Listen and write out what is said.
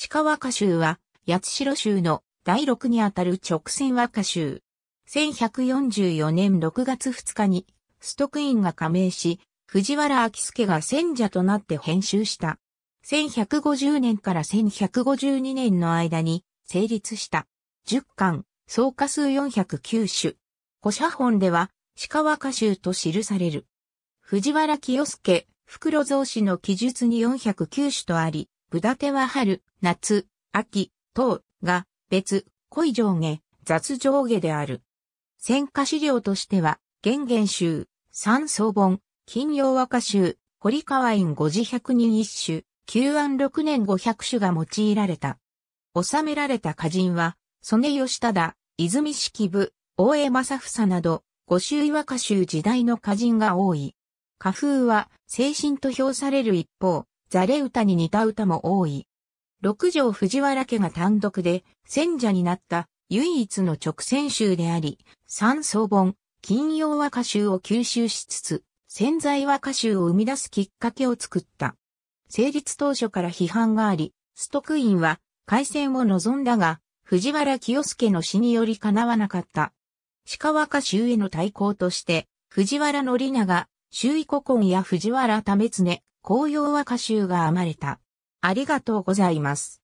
鹿和歌集は、八代州の第六にあたる直線和歌集。1144年6月2日に、ストクインが加盟し、藤原明介が戦者となって編集した。1150年から1152年の間に成立した。10巻、総歌数409種。古写本では、鹿和歌集と記される。藤原清介、袋蔵氏の記述に409種とあり、ブダテは春、夏、秋、冬が別、恋上下、雑上下である。戦火資料としては、玄玄集、三層本、金曜和歌集、堀川院五字百人一首、旧安六年五百首が用いられた。収められた歌人は、曽根義忠、泉式部、大江正房など、五州和歌集時代の歌人が多い。歌風は、精神と評される一方、ザレ歌に似た歌も多い。六条藤原家が単独で戦者になった唯一の直線集であり、三層本、金曜和歌集を吸収しつつ、潜在和歌集を生み出すきっかけを作った。成立当初から批判があり、ストクインは改戦を望んだが、藤原清介の死により叶わなかった。鹿和歌集への対抗として、藤原紀長、周囲古今や藤原為常、紅葉和歌集が編まれた。ありがとうございます。